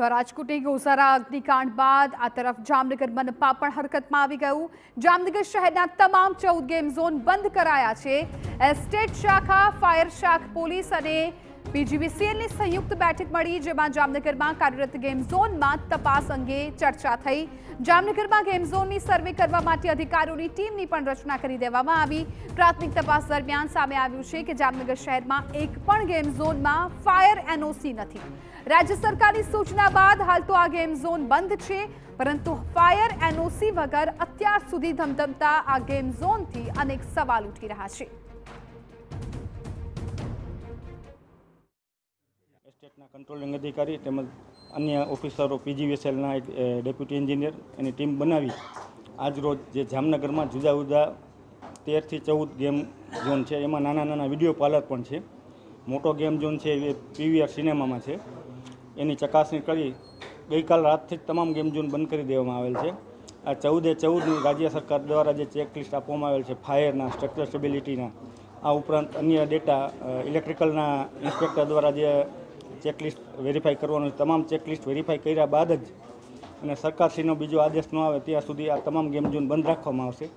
તો રાજકોટે ઘોસારા અગ્નિકાંડ બાદ આ તરફ જામનગર મનપા પણ હરકતમાં આવી ગયું જામનગર શહેરના તમામ ચૌદ ગેમ ઝોન બંધ કરાયા છે એસ્ટેટ શાખા ફાયર શાખ પોલીસ અને પીજીવીસીએલની સંયુક્ત બેઠક મળી જેમાં જામનગરમાં કાર્યરત ગેમ ઝોનમાં તપાસ અંગે ચર્ચા થઈ જામનગરમાં ગેમ ઝોનની સર્વે કરવા માટે અધિકારીઓની ટીમની પણ રચના કરી દેવામાં આવી પ્રાથમિક તપાસ દરમિયાન સામે આવ્યું છે કે જામનગર શહેરમાં એક પણ ગેમ ઝોનમાં ફાયર એનઓસી નથી રાજ્ય સરકારની સૂચના બાદ હાલ તો આ ગેમ ઝોન બંધ છે પરંતુ ફાયર એનઓસી વગર અત્યાર સુધી ધમધમતા આ ગેમ ઝોનથી અનેક સવાલ ઉઠી રહ્યા છે સ્ટેટના કંટ્રોલિંગ અધિકારી તેમજ અન્ય ઓફિસરો પીજીવીએસએલના ડેપ્યુટી એન્જિનિયર એની ટીમ બનાવી આજરોજ જે જામનગરમાં જુદા જુદા તેરથી ચૌદ ગેમ ઝોન છે એમાં નાના નાના વિડીયો પાર્લર પણ છે મોટો ગેમ ઝોન છે એ પીવીઆર સિનેમામાં છે એની ચકાસણી કરી ગઈકાલ રાતથી જ તમામ ગેમ ઝોન બંધ કરી દેવામાં આવેલ છે આ ચૌદે ચૌદની રાજ્ય સરકાર દ્વારા જે ચેકલિસ્ટ આપવામાં આવેલ છે ફાયરના સ્ટ્રક્ચર સ્ટેબિલિટીના આ ઉપરાંત અન્ય ડેટા ઇલેક્ટ્રિકલના ઇન્સ્પેક્ટર દ્વારા જે ચેકલિસ્ટ વેરીફાઈ કરવાનું તમામ ચેકલિસ્ટ વેરીફાઈ કર્યા બાદ જ અને સરકારશ્રીનો બીજો આદેશ ન આવે ત્યાં સુધી આ તમામ ગેમ ઝોન બંધ રાખવામાં આવશે